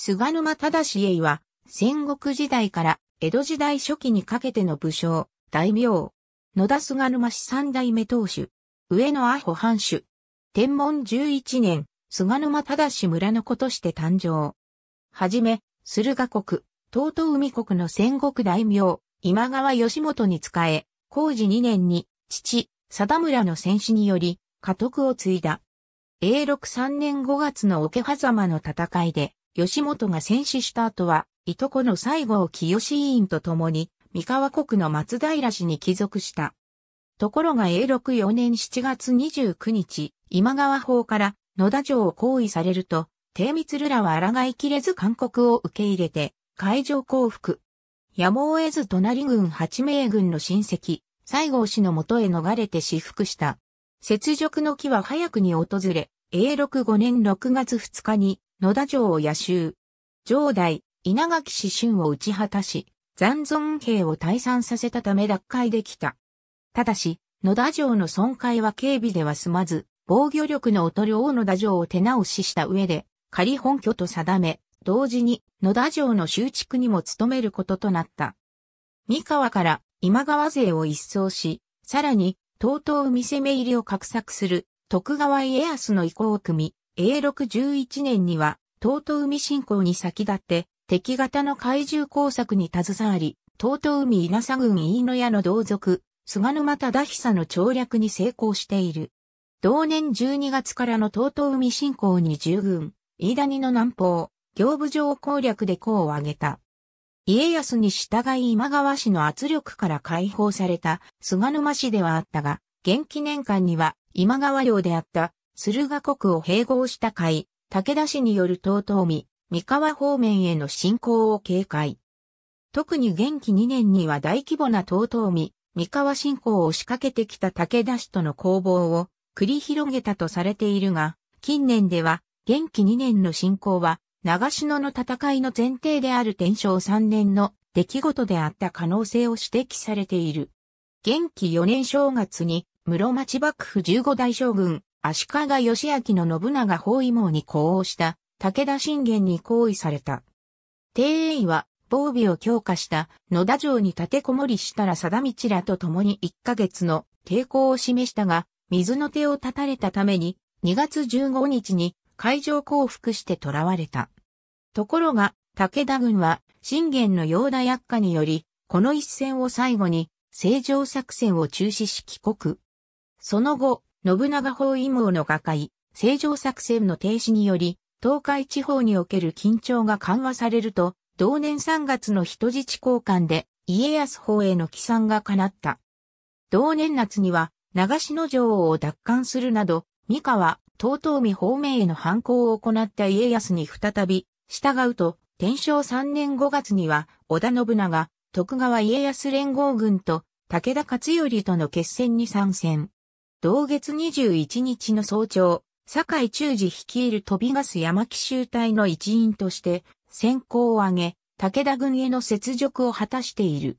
菅沼忠家は、戦国時代から江戸時代初期にかけての武将、大名。野田菅沼氏三代目当主。上野阿保藩主。天文十一年、菅沼忠村の子として誕生。はじめ、駿河国、東東海国の戦国大名、今川義元に仕え、工事二年に、父、貞村の戦死により、家督を継いだ。永禄三年五月の桶狭間の戦いで、吉本が戦死した後は、いとこの西郷清委員と共に、三河国の松平氏に帰属した。ところが永禄4年7月29日、今川法から野田城を行為されると、低密ルらは抗いきれず勧告を受け入れて、海上降伏。やむを得ず隣軍八名軍の親戚、西郷氏のもとへ逃れて私服した。雪辱の木は早くに訪れ、永禄5年6月2日に野田城を野襲。城代、稲垣市春を打ち果たし、残存兵を退散させたため奪回できた。ただし、野田城の損壊は警備では済まず、防御力の劣る大野田城を手直しした上で、仮本拠と定め、同時に野田城の修築にも努めることとなった。三河から今川勢を一掃し、さらに、とうとう見攻め入りを画策する徳川家康の意向を組み、A611 年には、東東海侵攻に先立って、敵型の怪獣工作に携わり、東東海稲佐郡飯野屋の同族、菅沼忠久の調略に成功している。同年12月からの東東海侵攻に従軍、飯谷の南方、行部上攻略で功を挙げた。家康に従い今川氏の圧力から解放された菅沼氏ではあったが、元気年間には今川領であった駿河国を併合した会、武田氏による遠江、三河方面への侵攻を警戒。特に元気2年には大規模な遠江、三河侵攻を仕掛けてきた武田氏との攻防を繰り広げたとされているが、近年では元気2年の侵攻は長篠の戦いの前提である天正3年の出来事であった可能性を指摘されている。元気4年正月に室町幕府15代将軍足利義明の信長包囲網に呼応した武田信玄に行為された。帝英は防備を強化した野田城に立てこもりしたら定道らと共に1ヶ月の抵抗を示したが、水の手を断たれたために2月15日に海上降伏して囚われた。ところが、武田軍は信玄の陽田薬化により、この一戦を最後に正常作戦を中止し帰国。その後、信長包囲網の瓦解、正常作戦の停止により、東海地方における緊張が緩和されると、同年3月の人質交換で、家康法への起算が叶った。同年夏には、長篠城を奪還するなど、三河、東東美方面への反抗を行った家康に再び、従うと、天正3年5月には、織田信長、徳川家康連合軍と、武田勝頼との決戦に参戦。同月21日の早朝、坂井中治率いる飛びガス山木集隊の一員として、先行を挙げ、武田軍への雪辱を果たしている。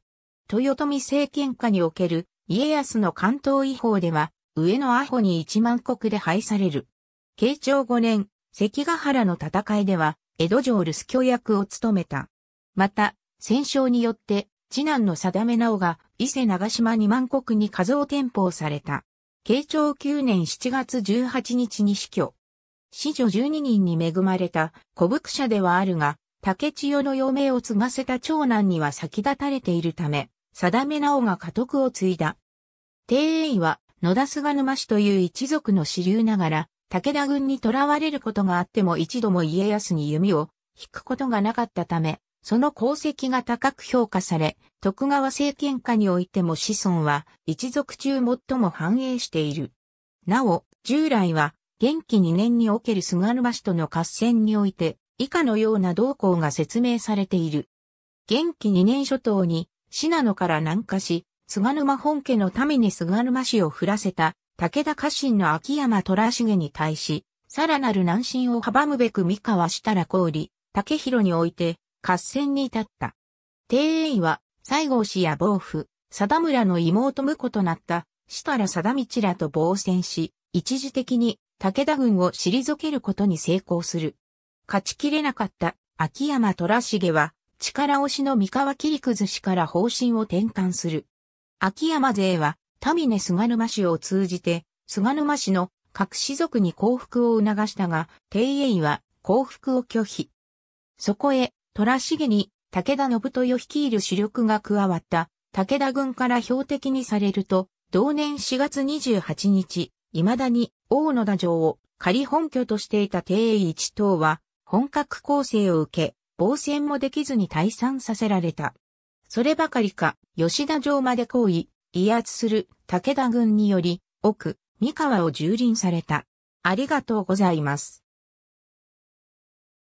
豊臣政権下における家康の関東違法では、上野アホに一万国で廃される。慶長5年、関ヶ原の戦いでは、江戸城留守居役を務めた。また、戦勝によって、次男の定め直が伊勢長島二万国に数を転舗された。慶長9年7月18日に死去。死女12人に恵まれた古福者ではあるが、竹千代の嫁を継がせた長男には先立たれているため、定め直が家督を継いだ。定栄は野田菅沼氏という一族の支流ながら、武田軍に囚われることがあっても一度も家康に弓を引くことがなかったため、その功績が高く評価され、徳川政権下においても子孫は一族中最も繁栄している。なお、従来は、元気2年における菅沼氏との合戦において、以下のような動向が説明されている。元気2年初頭に、信濃から南下し、菅沼本家のために菅沼氏を振らせた、武田家臣の秋山虎重に対し、さらなる南進を阻むべく三河ら楽郡、竹広において、合戦に至った。定英は、西郷氏や暴府、貞村の妹婿となった、設楽貞道らと防戦し、一時的に武田軍を退けることに成功する。勝ちきれなかった秋山虎重は、力押しの三河切り崩しから方針を転換する。秋山勢は、民根菅沼氏を通じて、菅沼氏の各氏族に降伏を促したが、定英は降伏を拒否。そこへ、虎重に武田信豊率いる主力が加わった武田軍から標的にされると、同年4月28日、未だに大野田城を仮本拠としていた定位一等は本格攻勢を受け、防戦もできずに退散させられた。そればかりか、吉田城まで行為、威圧する武田軍により、奥、三河を蹂躙された。ありがとうございます。